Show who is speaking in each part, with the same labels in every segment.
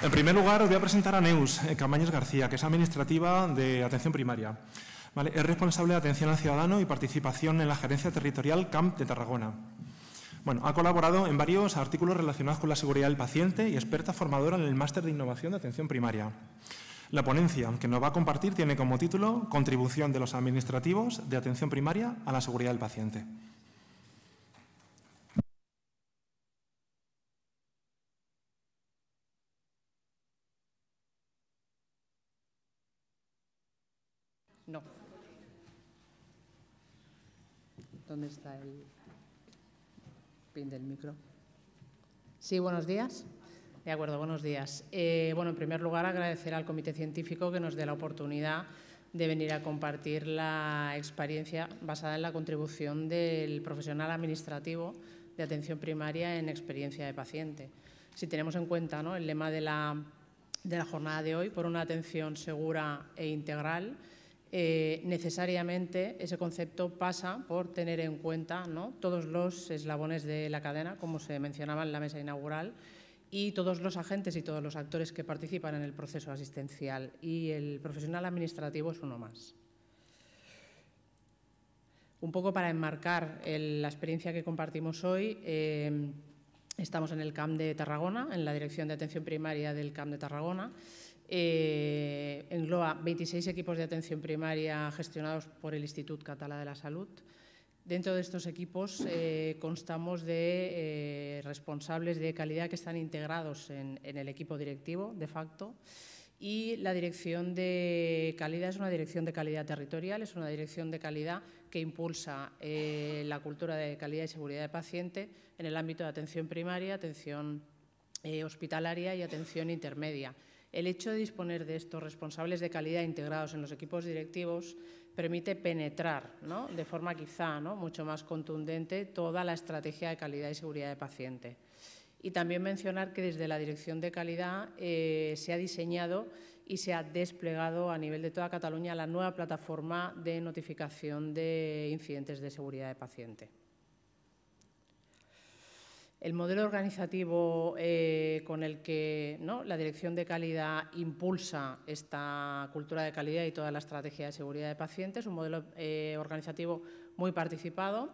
Speaker 1: En primer lugar, os voy a presentar a Neus eh, Camañas García, que es administrativa de atención primaria. Es responsable de atención al ciudadano y participación en la gerencia territorial CAMP de Tarragona. ha colaborado en varios artículos relacionados con la seguridad del paciente y experta formadora en el Máster de Innovación de Atención Primaria. La ponencia que nos va a compartir tiene como título Contribución de los administrativos de atención primaria a la seguridad del paciente. No. ¿Dónde está el pin del micro? Sí, buenos días. De acuerdo, buenos días. Eh, bueno, en primer lugar, agradecer al Comité Científico que nos dé la oportunidad de venir a compartir la experiencia basada en la contribución del profesional administrativo de atención primaria en experiencia de paciente. Si tenemos en cuenta ¿no? el lema de la jornada de hoy, por una atención segura e integral, eh, necesariamente ese concepto pasa por tener en cuenta todos los eslabones de la cadena, como se mencionaba en la mesa inaugural, y todos los agentes y todos los actores que participan en el proceso asistencial. Y el profesional administrativo es uno más. Un poco para enmarcar la experiencia que compartimos hoy, eh, estamos en el CAM de Tarragona, en la Dirección de Atención Primaria del CAM de Tarragona, eh, engloba 26 equipos de atención primaria gestionados por el Instituto Catalá de la Salud. Dentro de estos equipos eh, constamos de eh, responsables de calidad que están integrados en, en, el equipo directivo, de facto, y la dirección de calidad es una dirección de calidad territorial, es una dirección de calidad que impulsa la cultura de calidad y seguridad del paciente en el ámbito de atención primaria, atención hospitalaria y atención intermedia. El hecho de disponer de estos responsables de calidad integrados en los equipos directivos permite penetrar de forma quizá mucho más contundente toda la estrategia de calidad y seguridad de paciente. Y también mencionar que desde la Dirección de Calidad eh, se ha diseñado y se ha desplegado a nivel de toda Cataluña la nueva plataforma de notificación de incidentes de seguridad de paciente el modelo organizativo eh, con el que la Dirección de Calidad impulsa esta cultura de calidad y toda la estrategia de seguridad de pacientes, un modelo eh, organizativo muy participado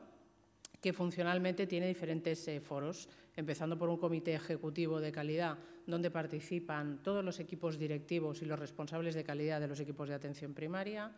Speaker 1: que funcionalmente tiene diferentes eh, foros, empezando por un comité ejecutivo de calidad donde participan todos los equipos directivos y los responsables de calidad de los equipos de atención primaria,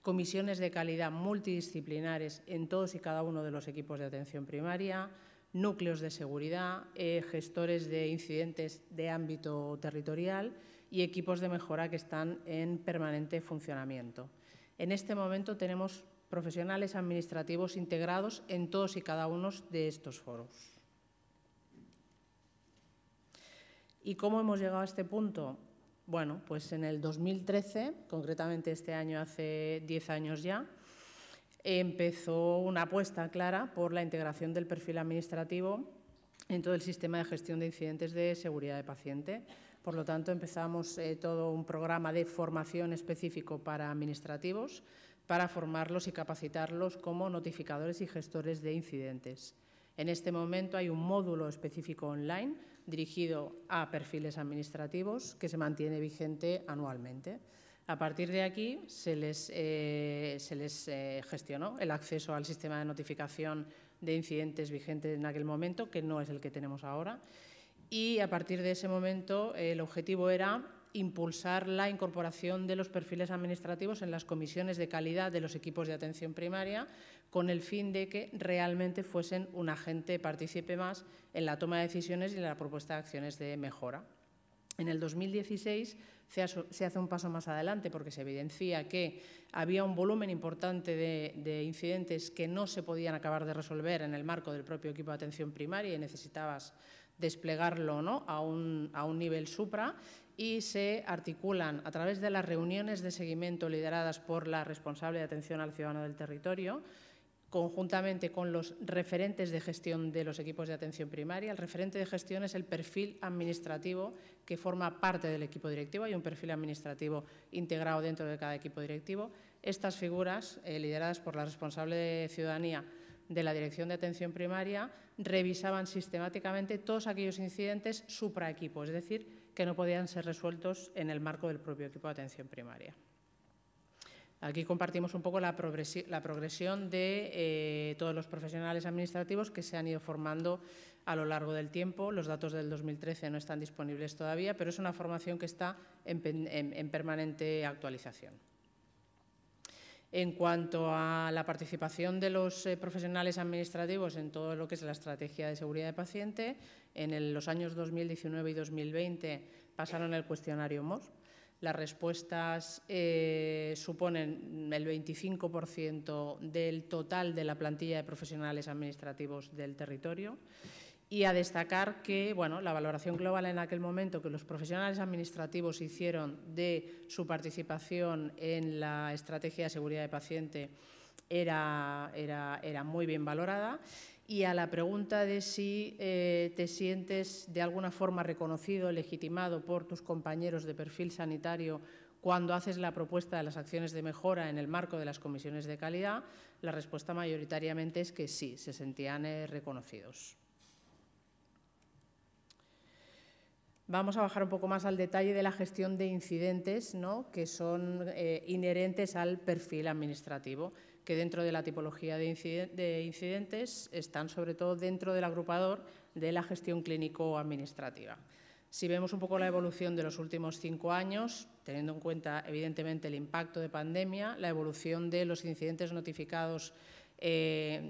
Speaker 1: comisiones de calidad multidisciplinares en todos y cada uno de los equipos de atención primaria, núcleos de seguridad, eh, gestores de incidentes de ámbito territorial y equipos de mejora que están en permanente funcionamiento. En este momento tenemos profesionales administrativos integrados en todos y cada uno de estos foros. ¿Y cómo hemos llegado a este punto? Bueno, pues en el 2013, concretamente este año hace 10 años ya, empezó una apuesta clara por la integración del perfil administrativo en todo el sistema de gestión de incidentes de seguridad de paciente. Por lo tanto, empezamos eh, todo un programa de formación específico para administrativos, para formarlos y capacitarlos como notificadores y gestores de incidentes. En este momento hay un módulo específico online dirigido a perfiles administrativos que se mantiene vigente anualmente. A partir de aquí se les, eh, eh, gestionó el acceso al sistema de notificación de incidentes vigente en aquel momento, que no es el que tenemos ahora. Y a partir de ese momento el objetivo era impulsar la incorporación de los perfiles administrativos en las comisiones de calidad de los equipos de atención primaria con el fin de que realmente fuesen un agente participe más en la toma de decisiones y en la propuesta de acciones de mejora. En el 2016 se hace un paso más adelante porque se evidencia que había un volumen importante de, incidentes que no se podían acabar de resolver en el marco del propio equipo de atención primaria y necesitabas desplegarlo a un nivel supra y se articulan a través de las reuniones de seguimiento lideradas por la responsable de atención al ciudadano del territorio conjuntamente con los referentes de gestión de los equipos de atención primaria. El referente de gestión es el perfil administrativo que forma parte del equipo directivo. Hay un perfil administrativo integrado dentro de cada equipo directivo. Estas figuras, eh, lideradas por la responsable de ciudadanía de la Dirección de Atención Primaria, revisaban sistemáticamente todos aquellos incidentes supraequipo, es decir, que no podían ser resueltos en el marco del propio equipo de atención primaria. Aquí compartimos un poco la, progresión de eh, todos los profesionales administrativos que se han ido formando a lo largo del tiempo. Los datos del 2013 no están disponibles todavía, pero es una formación que está en, permanente actualización. En cuanto a la participación de los eh, profesionales administrativos en todo lo que es la estrategia de seguridad de paciente, en los años 2019 y 2020 pasaron el cuestionario MOS, las respuestas eh, suponen el 25% del total de la plantilla de profesionales administrativos del territorio. Y a destacar que bueno, la valoración global en aquel momento que los profesionales administrativos hicieron de su participación en la estrategia de seguridad de paciente era, era, era muy bien valorada y a la pregunta de si eh, te sientes de alguna forma reconocido, legitimado por tus compañeros de perfil sanitario cuando haces la propuesta de las acciones de mejora en el marco de las comisiones de calidad, la respuesta mayoritariamente es que sí, se sentían eh, reconocidos. Vamos a bajar un poco más al detalle de la gestión de incidentes que son eh, inherentes al perfil administrativo que dentro de la tipología de, incidentes, están sobre todo dentro del agrupador de la gestión clínico-administrativa. Si vemos un poco la evolución de los últimos cinco años, teniendo en cuenta evidentemente el impacto de pandemia, la evolución de los incidentes notificados eh,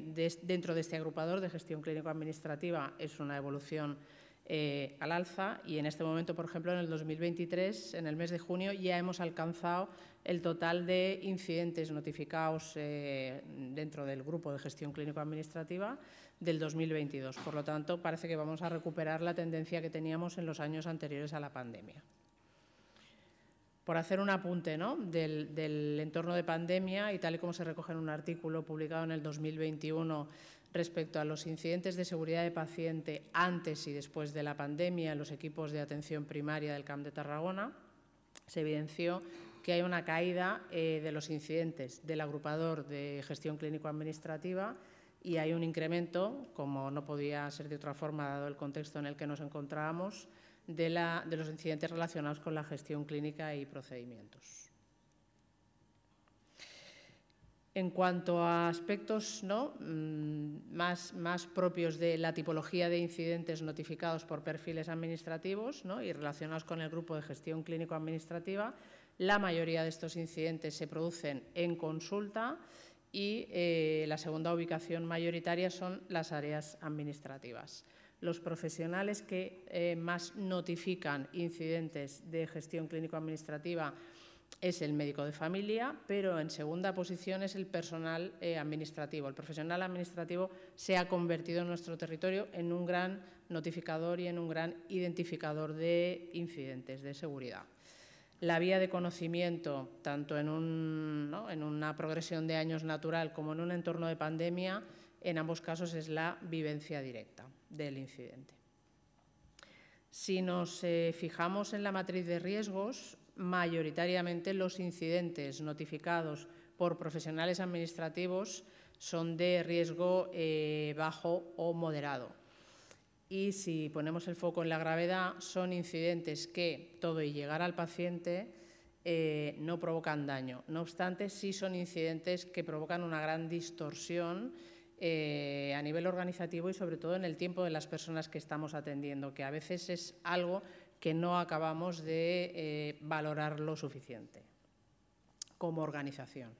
Speaker 1: dentro de este agrupador de gestión clínico-administrativa es una evolución eh, al alza y en este momento, por ejemplo, en el 2023, en el mes de junio, ya hemos alcanzado el total de incidentes notificados eh, dentro del grupo de gestión clínico-administrativa del 2022. Por lo tanto, parece que vamos a recuperar la tendencia que teníamos en los años anteriores a la pandemia. Por hacer un apunte ¿no? del entorno de pandemia y tal y como se recoge en un artículo publicado en el 2021 respecto a los incidentes de seguridad de paciente antes y después de la pandemia en los equipos de atención primaria del CAMP de Tarragona, se evidenció que hay una caída eh, de los incidentes del agrupador de gestión clínico-administrativa y hay un incremento, como no podía ser de otra forma dado el contexto en el que nos encontrábamos, de los incidentes relacionados con la gestión clínica y procedimientos. En cuanto a aspectos ¿no? Mm, más, propios de la tipología de incidentes notificados por perfiles administrativos y relacionados con el grupo de gestión clínico-administrativa, la mayoría de estos incidentes se producen en consulta y eh, la segunda ubicación mayoritaria son las áreas administrativas. Los profesionales que eh, más notifican incidentes de gestión clínico-administrativa es el médico de familia, pero en segunda posición es el personal eh, administrativo. El profesional administrativo se ha convertido en nuestro territorio en un gran notificador y en un gran identificador de incidentes de seguridad. La vía de conocimiento, tanto en, una progresión de años natural como en un entorno de pandemia, en ambos casos es la vivencia directa del incidente. Si nos eh, fijamos en la matriz de riesgos, mayoritariamente los incidentes notificados por profesionales administrativos son de riesgo eh, bajo o moderado. Y si ponemos el foco en la gravedad, son incidentes que, todo y llegar al paciente, eh, no provocan daño. No obstante, sí son incidentes que provocan una gran distorsión eh, a nivel organizativo y sobre todo en el tiempo de las personas que estamos atendiendo, que a veces es algo que no acabamos de eh, valorar lo suficiente como organización.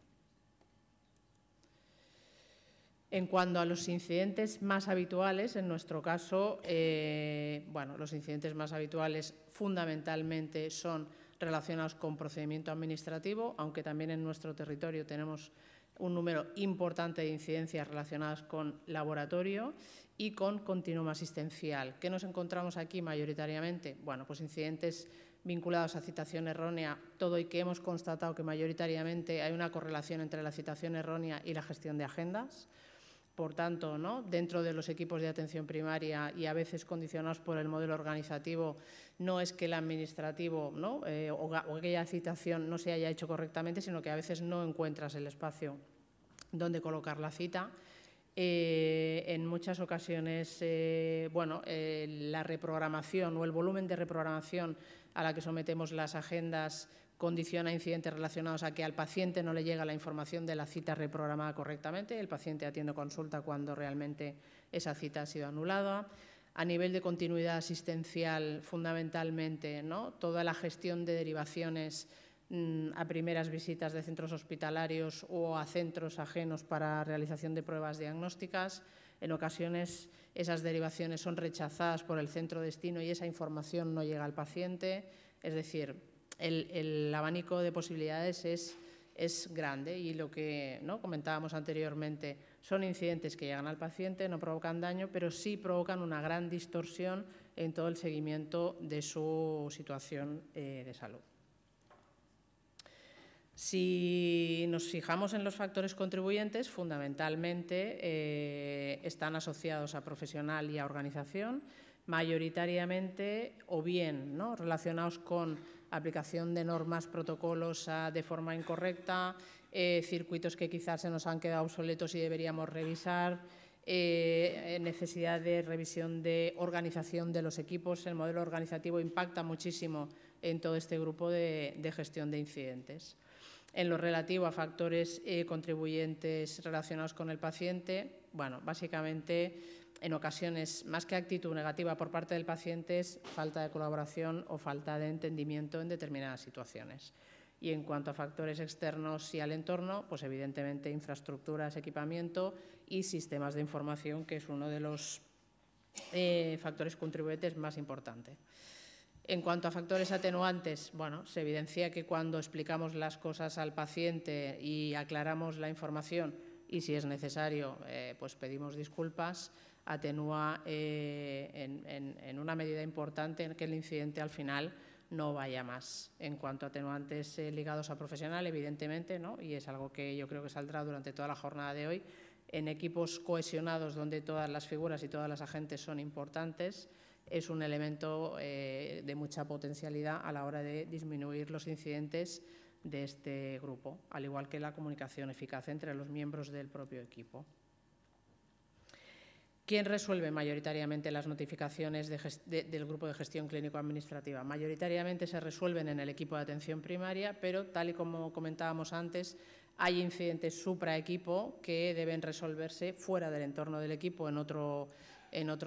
Speaker 1: En cuanto a los incidentes más habituales, en nuestro caso, eh, bueno, los incidentes más habituales fundamentalmente son relacionados con procedimiento administrativo, aunque también en nuestro territorio tenemos un número importante de incidencias relacionadas con laboratorio y con continuum asistencial. ¿Qué nos encontramos aquí mayoritariamente? Bueno, pues incidentes vinculados a citación errónea, todo y que hemos constatado que mayoritariamente hay una correlación entre la citación errónea y la gestión de agendas. Por tanto, dentro de los equipos de atención primaria y a veces condicionados por el modelo organizativo, no es que el administrativo eh, o, aquella citación no se haya hecho correctamente, sino que a veces no encuentras el espacio donde colocar la cita. Eh, en muchas ocasiones, eh, bueno, la reprogramación o el volumen de reprogramación a la que sometemos las agendas condiciona incidentes relacionados a que al paciente no le llega la información de la cita reprogramada correctamente, el paciente atiende consulta cuando realmente esa cita ha sido anulada. A nivel de continuidad asistencial, fundamentalmente, ¿no? toda la gestión de derivaciones mm, a primeras visitas de centros hospitalarios o a centros ajenos para realización de pruebas diagnósticas. En ocasiones esas derivaciones son rechazadas por el centro destino y esa información no llega al paciente. Es decir, el, abanico de posibilidades es, grande y lo que comentábamos anteriormente son incidentes que llegan al paciente, no provocan daño, pero sí provocan una gran distorsión en todo el seguimiento de su situación eh, de salud. Si nos fijamos en los factores contribuyentes, fundamentalmente eh, están asociados a profesional y a organización, mayoritariamente o bien relacionados con aplicación de normas, protocolos ah, de forma incorrecta, eh, circuitos que quizás se nos han quedado obsoletos y deberíamos revisar, eh, eh, necesidad de revisión de organización de los equipos. El modelo organizativo impacta muchísimo en todo este grupo de, gestión de incidentes. En lo relativo a factores contribuyentes relacionados con el paciente, bueno, básicamente en ocasiones, más que actitud negativa por parte del paciente, es falta de colaboración o falta de entendimiento en determinadas situaciones. Y en cuanto a factores externos y al entorno, pues evidentemente infraestructuras, equipamiento y sistemas de información, que es uno de los eh, factores contribuyentes más importante. En cuanto a factores atenuantes, bueno, se evidencia que cuando explicamos las cosas al paciente y aclaramos la información y si es necesario, eh, pues pedimos disculpas, atenúa eh, en, una medida importante en que el incidente al final no vaya más. En cuanto a atenuantes eh, ligados a profesional, evidentemente, ¿no? y es algo que yo creo que saldrá durante toda la jornada de hoy, en equipos cohesionados donde todas las figuras y todas las agentes son importantes, es un elemento eh, de mucha potencialidad a la hora de disminuir los incidentes de este grupo, al igual que la comunicación eficaz entre los miembros del propio equipo. ¿Quién resuelve mayoritariamente las notificaciones del grupo de gestión clínico-administrativa? Mayoritariamente se resuelven en el equipo de atención primaria, pero tal y como comentábamos antes, hay incidentes supraequipo que deben resolverse fuera del entorno del equipo en otro,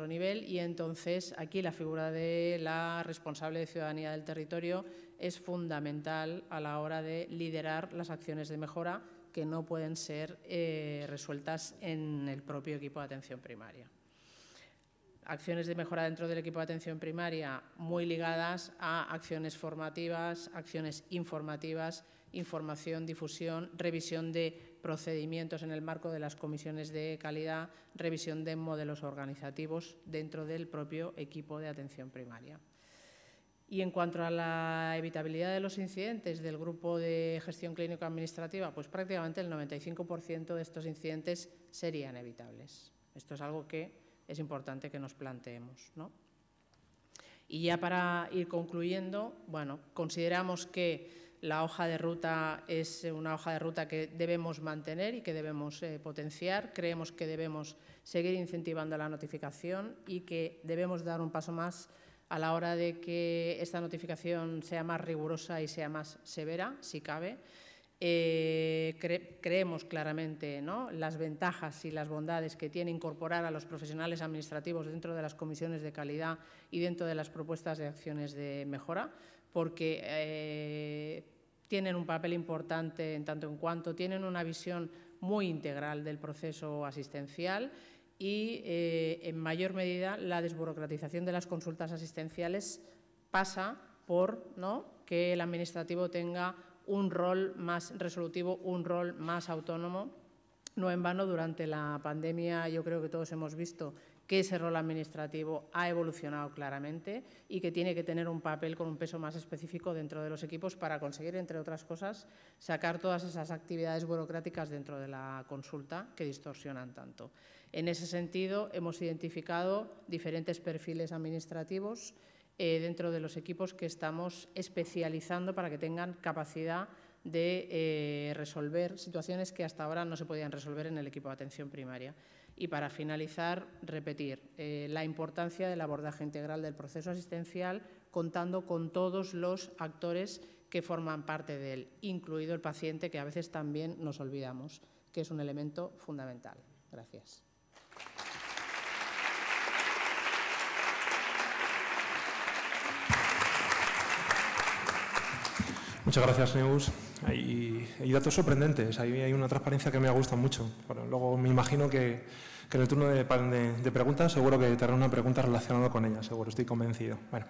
Speaker 1: nivel y entonces aquí la figura de la responsable de ciudadanía del territorio es fundamental a la hora de liderar las acciones de mejora que no pueden ser eh, resueltas en el propio equipo de atención primaria acciones de mejora dentro del equipo de atención primaria muy ligadas a acciones formativas, acciones informativas, información, difusión, revisión de procedimientos en el marco de las comisiones de calidad, revisión de modelos organizativos dentro del propio equipo de atención primaria. Y en cuanto a la evitabilidad de los incidentes del grupo de gestión clínico administrativa, pues prácticamente el 95% de estos incidentes serían evitables. Esto es algo que es importante que nos planteemos. ¿no? Y ya para ir concluyendo, bueno, consideramos que la hoja de ruta es una hoja de ruta que debemos mantener y que debemos eh, potenciar. Creemos que debemos seguir incentivando la notificación y que debemos dar un paso más a la hora de que esta notificación sea más rigurosa y sea más severa, si cabe. Eh, creemos claramente ¿no? las ventajas y las bondades que tiene incorporar a los profesionales administrativos dentro de las comisiones de calidad y dentro de las propuestas de acciones de mejora, porque eh, tienen un papel importante en tanto en cuanto tienen una visión muy integral del proceso asistencial y, eh, en mayor medida, la desburocratización de las consultas asistenciales pasa por ¿no? que el administrativo tenga un rol más resolutivo, un rol más autónomo. No en vano, durante la pandemia yo creo que todos hemos visto que ese rol administrativo ha evolucionado claramente y que tiene que tener un papel con un peso más específico dentro de los equipos para conseguir, entre otras cosas, sacar todas esas actividades burocráticas dentro de la consulta que distorsionan tanto. En ese sentido, hemos identificado diferentes perfiles administrativos eh, dentro de los equipos que estamos especializando para que tengan capacidad de eh, resolver situaciones que hasta ahora no se podían resolver en el equipo de atención primaria. Y para finalizar, repetir eh, la importancia del abordaje integral del proceso asistencial contando con todos los actores que forman parte de él, incluido el paciente, que a veces también nos olvidamos, que es un elemento fundamental. Gracias. Muchas gracias, Neus. Hay, datos sorprendentes, hay, hay una transparencia que me ha gusta mucho. Bueno, luego me imagino que, en el turno de, preguntas seguro que te una pregunta relacionada con ella, seguro, estoy convencido. Bueno.